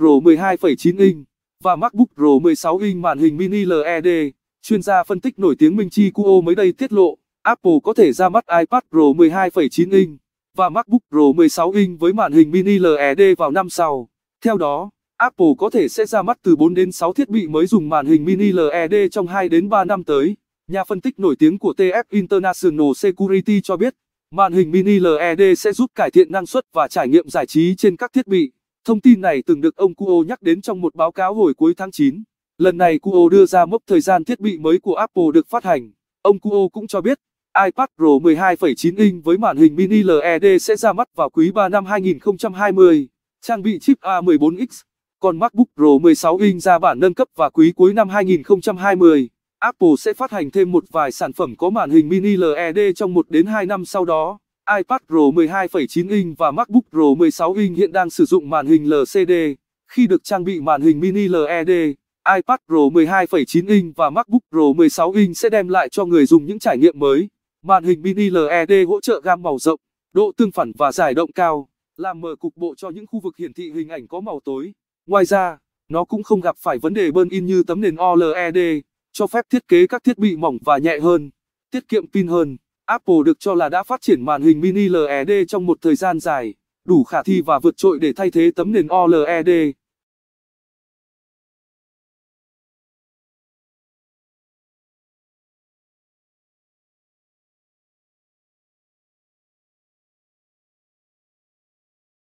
Pro 12,9 inch và MacBook Pro 16 inch màn hình mini LED. Chuyên gia phân tích nổi tiếng Minh Chi Kuo mới đây tiết lộ, Apple có thể ra mắt iPad Pro 12,9 inch và MacBook Pro 16 inch với màn hình mini LED vào năm sau. Theo đó, Apple có thể sẽ ra mắt từ 4 đến 6 thiết bị mới dùng màn hình mini LED trong 2 đến 3 năm tới. Nhà phân tích nổi tiếng của TF International Security cho biết, màn hình mini LED sẽ giúp cải thiện năng suất và trải nghiệm giải trí trên các thiết bị. Thông tin này từng được ông Kuo nhắc đến trong một báo cáo hồi cuối tháng 9. Lần này Kuo đưa ra mốc thời gian thiết bị mới của Apple được phát hành. Ông Kuo cũng cho biết, iPad Pro 12,9 inch với màn hình mini LED sẽ ra mắt vào quý 3 năm 2020, trang bị chip A14X, còn MacBook Pro 16 inch ra bản nâng cấp vào quý cuối năm 2020. Apple sẽ phát hành thêm một vài sản phẩm có màn hình mini LED trong 1 đến 2 năm sau đó iPad Pro 12,9 inch và MacBook Pro 16 inch hiện đang sử dụng màn hình LCD. Khi được trang bị màn hình mini LED, iPad Pro 12,9 inch và MacBook Pro 16 inch sẽ đem lại cho người dùng những trải nghiệm mới. Màn hình mini LED hỗ trợ gam màu rộng, độ tương phản và giải động cao, làm mờ cục bộ cho những khu vực hiển thị hình ảnh có màu tối. Ngoài ra, nó cũng không gặp phải vấn đề burn in như tấm nền OLED, cho phép thiết kế các thiết bị mỏng và nhẹ hơn, tiết kiệm pin hơn. Apple được cho là đã phát triển màn hình mini LED trong một thời gian dài, đủ khả thi và vượt trội để thay thế tấm nền OLED.